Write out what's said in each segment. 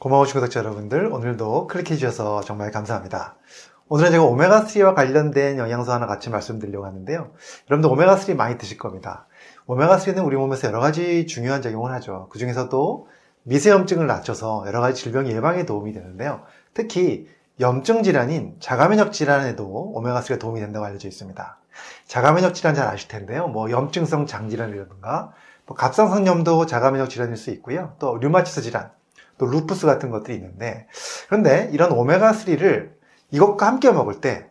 고마우신 구독자 여러분들, 오늘도 클릭해주셔서 정말 감사합니다. 오늘은 제가 오메가3와 관련된 영양소 하나 같이 말씀드리려고 하는데요. 여러분들 오메가3 많이 드실 겁니다. 오메가3는 우리 몸에서 여러 가지 중요한 작용을 하죠. 그 중에서도 미세염증을 낮춰서 여러 가지 질병 예방에 도움이 되는데요. 특히 염증 질환인 자가면역 질환에도 오메가3가 도움이 된다고 알려져 있습니다. 자가면역 질환 잘 아실 텐데요. 뭐 염증성 장질환이라든가 뭐 갑상선염도 자가면역 질환일 수 있고요. 또 류마티스 질환, 또루프스 같은 것들이 있는데 그런데 이런 오메가3를 이것과 함께 먹을 때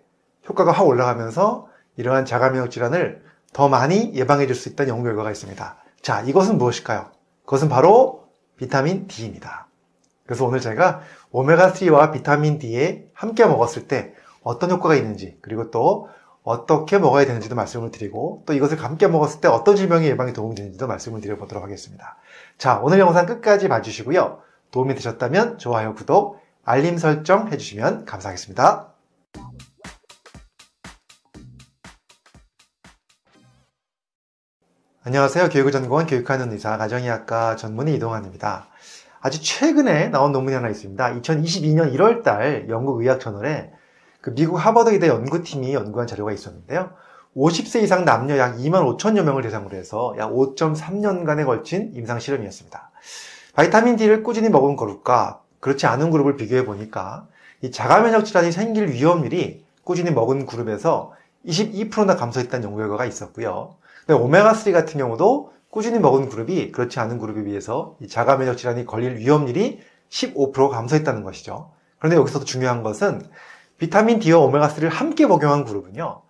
효과가 확 올라가면서 이러한 자가면역 질환을 더 많이 예방해 줄 수 있다는 연구 결과가 있습니다. 자, 이것은 무엇일까요? 그것은 바로 비타민 D입니다. 그래서 오늘 제가 오메가3와 비타민 D에 함께 먹었을 때 어떤 효과가 있는지, 그리고 또 어떻게 먹어야 되는지도 말씀을 드리고, 또 이것을 함께 먹었을 때 어떤 질병의 예방에 도움이 되는지도 말씀을 드려보도록 하겠습니다. 자, 오늘 영상 끝까지 봐주시고요. 도움이 되셨다면 좋아요, 구독, 알림 설정 해주시면 감사하겠습니다. 안녕하세요. 교육전공원 교육하는 의사 가정의학과 전문의 이동환입니다. 아주 최근에 나온 논문이 하나 있습니다. 2022년 1월달 영국 의학 저널에 그 미국 하버드의대 연구팀이 연구한 자료가 있었는데요. 50세 이상 남녀 약 2만 5천여 명을 대상으로 해서 약 5.3년간에 걸친 임상 실험이었습니다. 바이타민 D를 꾸준히 먹은 그룹과 그렇지 않은 그룹을 비교해 보니까 이 자가면역 질환이 생길 위험률이 꾸준히 먹은 그룹에서 22%나 감소했다는 연구 결과가 있었고요. 근데 오메가3 같은 경우도 꾸준히 먹은 그룹이 그렇지 않은 그룹에 비해서 이 자가면역 질환이 걸릴 위험률이 15% 감소했다는 것이죠. 그런데 여기서도 중요한 것은 비타민 D와 오메가3를 함께 복용한 그룹은요.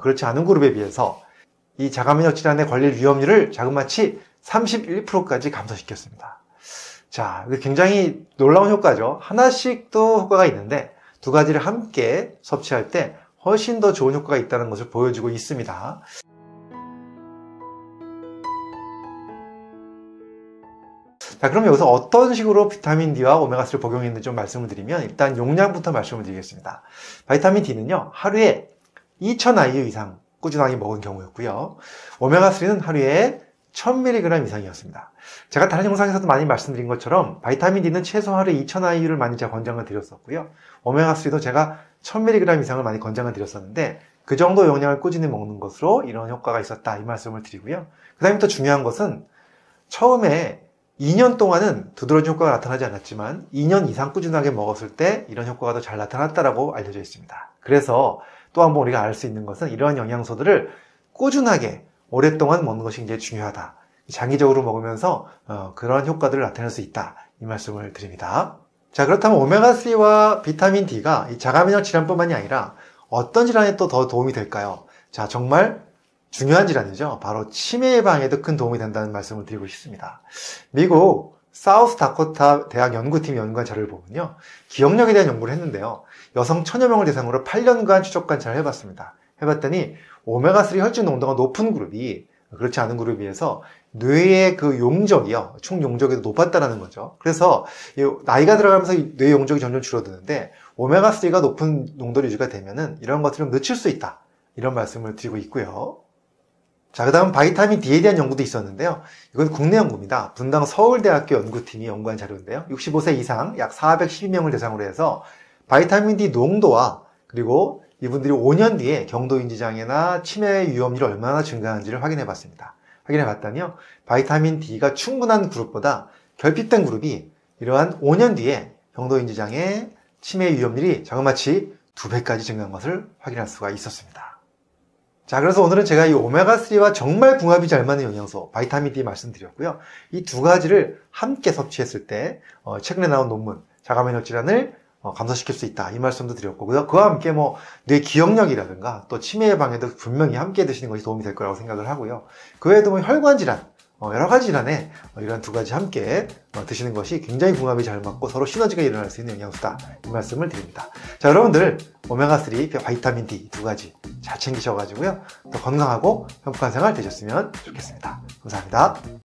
그렇지 않은 그룹에 비해서 이 자가면역 질환에 걸릴 위험률을 자그마치 31%까지 감소시켰습니다. 자, 굉장히 놀라운 효과죠. 하나씩 또 효과가 있는데 두 가지를 함께 섭취할 때 훨씬 더 좋은 효과가 있다는 것을 보여주고 있습니다. 자, 그럼 여기서 어떤 식으로 비타민 D와 오메가3를 복용했는지 좀 말씀을 드리면 일단 용량부터 말씀을 드리겠습니다. 바이타민 D는요, 하루에 2000 IU 이상 꾸준하게 먹은 경우였고요. 오메가3는 하루에 1000mg 이상이었습니다. 제가 다른 영상에서도 많이 말씀드린 것처럼 바이타민 D는 최소 하루 2000IU를 많이 제가 권장을 드렸었고요. 오메가3도 제가 1000mg 이상을 많이 권장을 드렸었는데 그 정도 영양을 꾸준히 먹는 것으로 이런 효과가 있었다 이 말씀을 드리고요. 그 다음에 또 중요한 것은 처음에 2년 동안은 두드러진 효과가 나타나지 않았지만 2년 이상 꾸준하게 먹었을 때 이런 효과가 더 잘 나타났다라고 알려져 있습니다. 그래서 또 한 번 우리가 알 수 있는 것은 이러한 영양소들을 꾸준하게 오랫동안 먹는 것이 굉장히 중요하다. 장기적으로 먹으면서 어, 그러한 효과들을 나타낼 수 있다. 이 말씀을 드립니다. 자 그렇다면 오메가3와 비타민 D가 자가면역 질환뿐만이 아니라 어떤 질환에 또 더 도움이 될까요? 자 정말 중요한 질환이죠. 바로 치매 예방에도 큰 도움이 된다는 말씀을 드리고 싶습니다. 미국 사우스 다코타 대학 연구팀 연구한 자료를 보면요. 기억력에 대한 연구를 했는데요. 여성 천여 명을 대상으로 8년간 추적 관찰을 해봤습니다. 해봤더니 오메가3 혈중 농도가 높은 그룹이 그렇지 않은 그룹에 비해서 뇌의 그 용적이요. 총 용적이 높았다라는 거죠. 그래서 나이가 들어가면서 뇌 용적이 점점 줄어드는데 오메가3가 높은 농도 를 유지가 되면은 이런 것들을 늦출 수 있다. 이런 말씀을 드리고 있고요. 자, 그 다음 바이타민 D에 대한 연구도 있었는데요. 이건 국내 연구입니다. 분당 서울대학교 연구팀이 연구한 자료인데요. 65세 이상 약 412명을 대상으로 해서 바이타민 D 농도와 그리고 이분들이 5년 뒤에 경도 인지장애나 치매 위험률이 얼마나 증가하는지를 확인해 봤습니다. 확인해 봤다니요 바이타민 D가 충분한 그룹보다 결핍된 그룹이 이러한 5년 뒤에 경도 인지장애, 치매 위험률이 자그마치 2배까지 증가한 것을 확인할 수가 있었습니다. 자, 그래서 오늘은 제가 이 오메가3와 정말 궁합이 잘 맞는 영양소, 바이타민 D 말씀드렸고요. 이 두 가지를 함께 섭취했을 때, 어, 최근에 나온 논문, 자가면역 질환을 어, 감소시킬 수 있다 이 말씀도 드렸고 요 그와 함께 뭐뇌 기억력이라든가 또 치매 예방에도 분명히 함께 드시는 것이 도움이 될 거라고 생각을 하고요 그 외에도 뭐 혈관 질환 어, 여러 가지 질환에 어, 이러한 두 가지 함께 드시는 것이 굉장히 궁합이 잘 맞고 서로 시너지가 일어날 수 있는 영양소다 이 말씀을 드립니다 자 여러분들 오메가3 바이타민 D 두 가지 잘 챙기셔가지고요 더 건강하고 행복한 생활 되셨으면 좋겠습니다 감사합니다